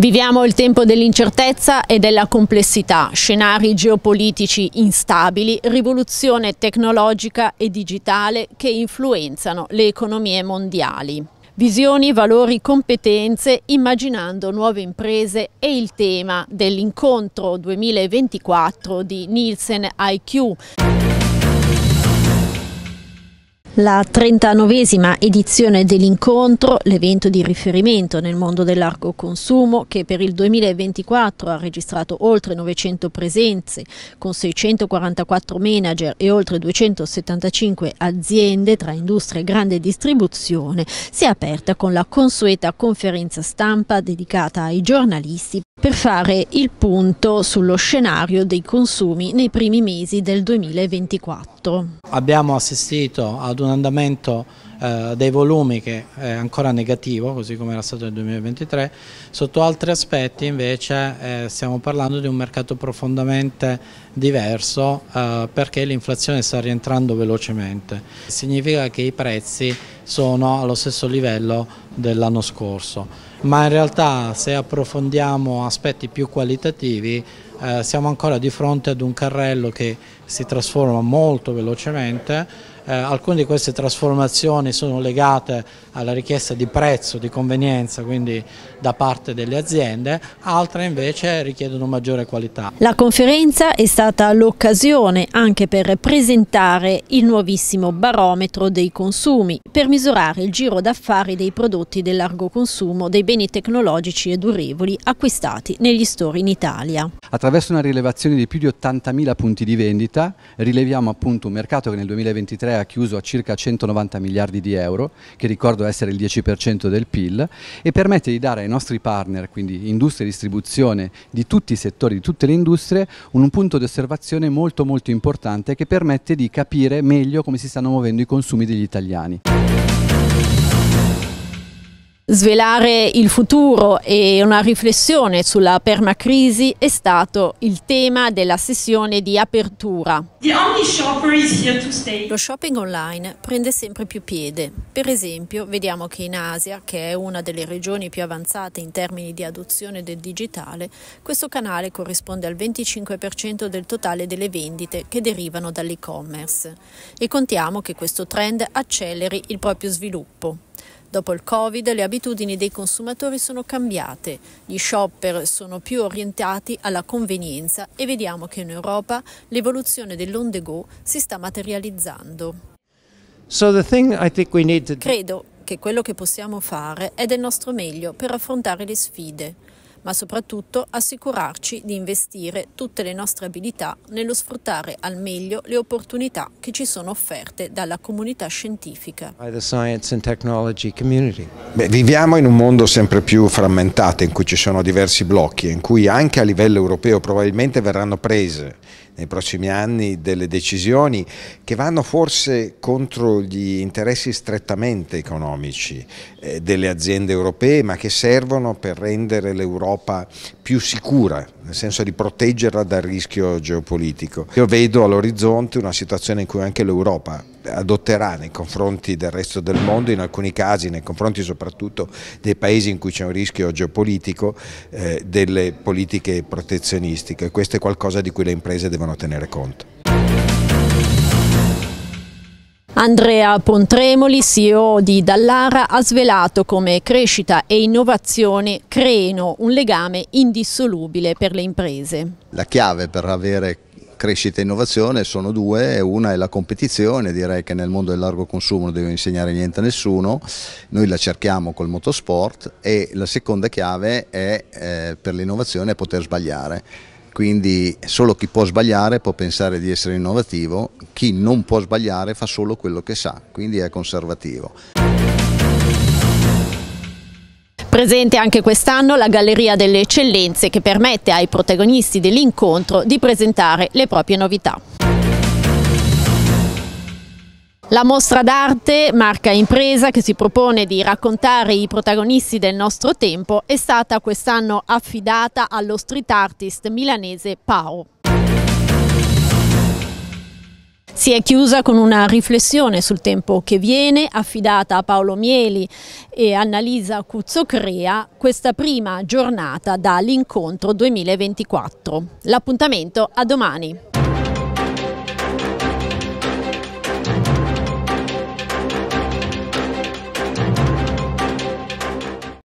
Viviamo il tempo dell'incertezza e della complessità, scenari geopolitici instabili, rivoluzione tecnologica e digitale che influenzano le economie mondiali. Visioni, valori, competenze, immaginando nuove imprese è il tema dell'incontro 2024 di Nielsen IQ. La 39esima edizione dell'incontro, l'evento di riferimento nel mondo dell'arco consumo, che per il 2024 ha registrato oltre 900 presenze, con 644 manager e oltre 275 aziende tra industria e grande distribuzione, si è aperta con la consueta conferenza stampa dedicata ai giornalisti per fare il punto sullo scenario dei consumi nei primi mesi del 2024. Abbiamo assistito ad un andamento eh, dei volumi che è ancora negativo, così come era stato nel 2023. Sotto altri aspetti invece eh, stiamo parlando di un mercato profondamente diverso eh, perché l'inflazione sta rientrando velocemente. Significa che i prezzi sono allo stesso livello dell'anno scorso, ma in realtà se approfondiamo aspetti più qualitativi eh, siamo ancora di fronte ad un carrello che si trasforma molto velocemente, eh, alcune di queste trasformazioni sono legate alla richiesta di prezzo, di convenienza, quindi da parte delle aziende, altre invece richiedono maggiore qualità. La conferenza è stata l'occasione anche per presentare il nuovissimo barometro dei consumi, per misurare il giro d'affari dei prodotti del largo consumo, dei beni tecnologici e durevoli acquistati negli store in Italia. Attraverso una rilevazione di più di 80.000 punti di vendita rileviamo appunto un mercato che nel 2023 ha chiuso a circa 190 miliardi di euro, che ricordo essere il 10% del PIL, e permette di dare ai nostri partner, quindi industria e distribuzione di tutti i settori, di tutte le industrie, un punto di osservazione molto molto importante che permette di capire meglio come si stanno muovendo i consumi degli italiani. Svelare il futuro e una riflessione sulla permacrisi è stato il tema della sessione di apertura. Lo shopping online prende sempre più piede. Per esempio, vediamo che in Asia, che è una delle regioni più avanzate in termini di adozione del digitale, questo canale corrisponde al 25% del totale delle vendite che derivano dall'e-commerce e contiamo che questo trend acceleri il proprio sviluppo. Dopo il Covid le abitudini dei consumatori sono cambiate, gli shopper sono più orientati alla convenienza e vediamo che in Europa l'evoluzione dell'on the go si sta materializzando. So to... Credo che quello che possiamo fare è del nostro meglio per affrontare le sfide ma soprattutto assicurarci di investire tutte le nostre abilità nello sfruttare al meglio le opportunità che ci sono offerte dalla comunità scientifica. Beh, viviamo in un mondo sempre più frammentato in cui ci sono diversi blocchi e in cui anche a livello europeo probabilmente verranno prese nei prossimi anni delle decisioni che vanno forse contro gli interessi strettamente economici eh, delle aziende europee ma che servono per rendere l'Europa più sicura, nel senso di proteggerla dal rischio geopolitico. Io vedo all'orizzonte una situazione in cui anche l'Europa adotterà nei confronti del resto del mondo, in alcuni casi nei confronti soprattutto dei paesi in cui c'è un rischio geopolitico, eh, delle politiche protezionistiche. Questo è qualcosa di cui le imprese devono tenere conto. Andrea Pontremoli, CEO di Dallara, ha svelato come crescita e innovazione creino un legame indissolubile per le imprese. La chiave per avere crescita e innovazione sono due, una è la competizione, direi che nel mondo del largo consumo non devo insegnare niente a nessuno, noi la cerchiamo col motorsport e la seconda chiave è eh, per l'innovazione poter sbagliare quindi solo chi può sbagliare può pensare di essere innovativo, chi non può sbagliare fa solo quello che sa, quindi è conservativo. Presente anche quest'anno la Galleria delle Eccellenze che permette ai protagonisti dell'incontro di presentare le proprie novità. La mostra d'arte, marca impresa che si propone di raccontare i protagonisti del nostro tempo, è stata quest'anno affidata allo street artist milanese Pao. Si è chiusa con una riflessione sul tempo che viene, affidata a Paolo Mieli e Annalisa Cuzzocrea, questa prima giornata dall'incontro 2024. L'appuntamento a domani.